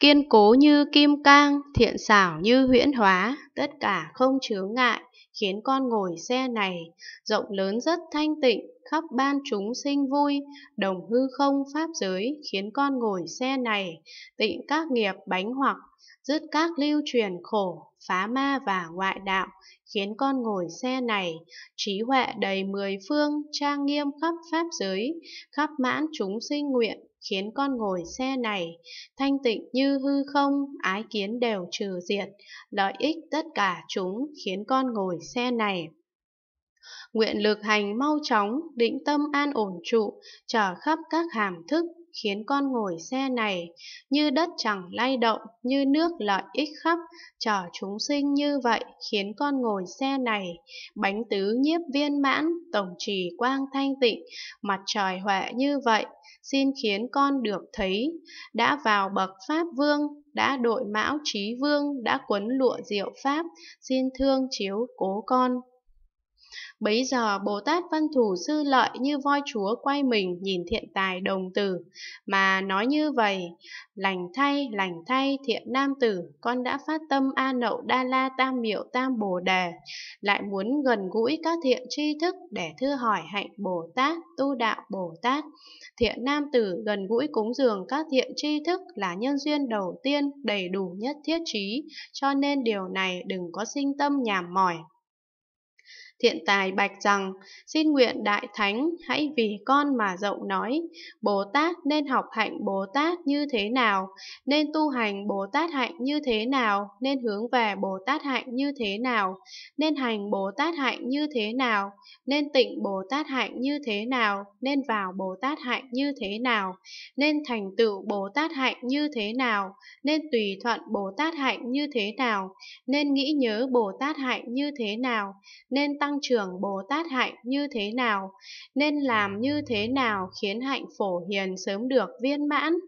kiên cố như kim cang thiện xảo như huyễn hóa tất cả không chướng ngại khiến con ngồi xe này, rộng lớn rất thanh tịnh, khắp ban chúng sinh vui, đồng hư không pháp giới, khiến con ngồi xe này, tịnh các nghiệp bánh hoặc, dứt các lưu truyền khổ, phá ma và ngoại đạo, khiến con ngồi xe này, trí huệ đầy mười phương, trang nghiêm khắp pháp giới, khắp mãn chúng sinh nguyện, khiến con ngồi xe này, thanh tịnh như hư không, ái kiến đều trừ diệt, lợi ích tất cả chúng, khiến con ngồi xe này. Nguyện lực hành mau chóng, định tâm an ổn trụ, trở khắp các hàm thức, khiến con ngồi xe này, như đất chẳng lay động, như nước lợi ích khắp, trở chúng sinh như vậy, khiến con ngồi xe này, bánh tứ nhiếp viên mãn, tổng trì quang thanh tịnh, mặt trời huệ như vậy, xin khiến con được thấy, đã vào bậc Pháp Vương, đã đội mão trí vương, đã quấn lụa diệu Pháp, xin thương chiếu cố con. Bấy giờ Bồ Tát Văn Thù Sư Lợi như voi chúa quay mình nhìn thiện tài đồng tử, mà nói như vậy, lành thay, lành thay thiện nam tử, con đã phát tâm A Nậu Đa La Tam Miệu Tam Bồ Đề, lại muốn gần gũi các thiện tri thức để thưa hỏi hạnh Bồ Tát, tu đạo Bồ Tát. Thiện nam tử gần gũi cúng dường các thiện tri thức là nhân duyên đầu tiên đầy đủ nhất thiết trí, cho nên điều này đừng có sinh tâm nhàm mỏi. Thiện tài bạch rằng, xin nguyện Đại Thánh hãy vì con mà rộng nói, Bồ Tát nên học hạnh Bồ Tát như thế nào, nên tu hành Bồ Tát hạnh như thế nào, nên hướng về Bồ Tát hạnh như thế nào, nên hành Bồ Tát hạnh như thế nào, nên tịnh Bồ Tát hạnh như thế nào, nên vào Bồ Tát hạnh như thế nào, nên thành tựu Bồ Tát hạnh như thế nào, nên tùy thuận Bồ Tát hạnh như thế nào, nên nghĩ nhớ Bồ Tát hạnh như thế nào, nên tăng tăng trưởng Bồ Tát hạnh như thế nào, nên làm như thế nào khiến hạnh phổ hiền sớm được viên mãn.